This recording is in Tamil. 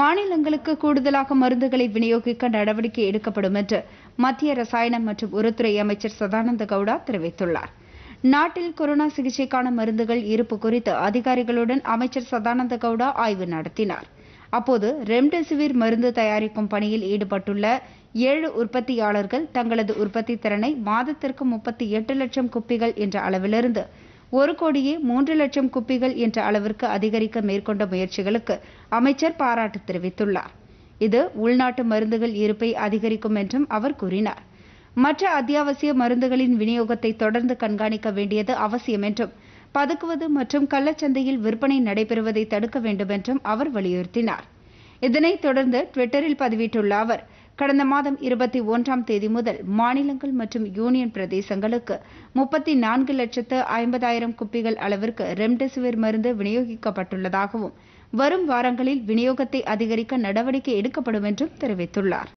மாநிலங்களுக்கு கூடுதலாக மருந்துகளை விநியோகிக்க நடவடிக்கை எடுக்கப்படும் என்று மத்திய ரசாயனம் மற்றும் உரத்துறை அமைச்சர் சதானந்த கவுடா தெரிவித்துள்ளார் நாட்டில் கொரோனா சிகிச்சைக்கான மருந்துகள் இருப்பு குறித்து அதிகாரிகளுடன் அமைச்சர் சதானந்த கவுடா ஆய்வு நடத்தினார் அப்போது ரெம்டெசிவிர் மருந்து தயாரிக்கும் பணியில் ஈடுபட்டுள்ள ஏழு உற்பத்தியாளர்கள் தங்களது உற்பத்தி திறனை மாதத்திற்கு முப்பத்தி எட்டு லட்சம் குப்பிகள் என்ற அளவிலிருந்து ஒரு கோடியே மூன்று லட்சம் குப்பிகள் என்ற அளவிற்கு அதிகரிக்க மேற்கொண்ட முயற்சிகளுக்கு அமைச்சர் பாராட்டு தெரிவித்துள்ளார் இது உள்நாட்டு மருந்துகள் இருப்பை அதிகரிக்கும் என்றும் அவர் கூறினார் மற்ற அத்தியாவசிய மருந்துகளின் விநியோகத்தை தொடர்ந்து கண்காணிக்க வேண்டியது அவசியம் என்றும் பதுக்குவது மற்றும் கள்ளச்சந்தையில் விற்பனை நடைபெறுவதை தடுக்க வேண்டும் என்றும் அவர் வலியுறுத்தினார் இதனைத் தொடர்ந்து ட்விட்டரில் பதிவிட்டுள்ள அவர் கடந்த மாதம் இருபத்தி ஒன்றாம் தேதி முதல் மாநிலங்கள் மற்றும் யூனியன் பிரதேசங்களுக்கு முப்பத்தி நான்கு லட்சத்து ஐம்பதாயிரம் குப்பிகள் அளவிற்கு ரெம்டெசிவிர் மருந்து விநியோகிக்கப்பட்டுள்ளதாகவும் வரும் வாரங்களில் விநியோகத்தை அதிகரிக்க நடவடிக்கை எடுக்கப்படும் என்றும் தெரிவித்துள்ளார்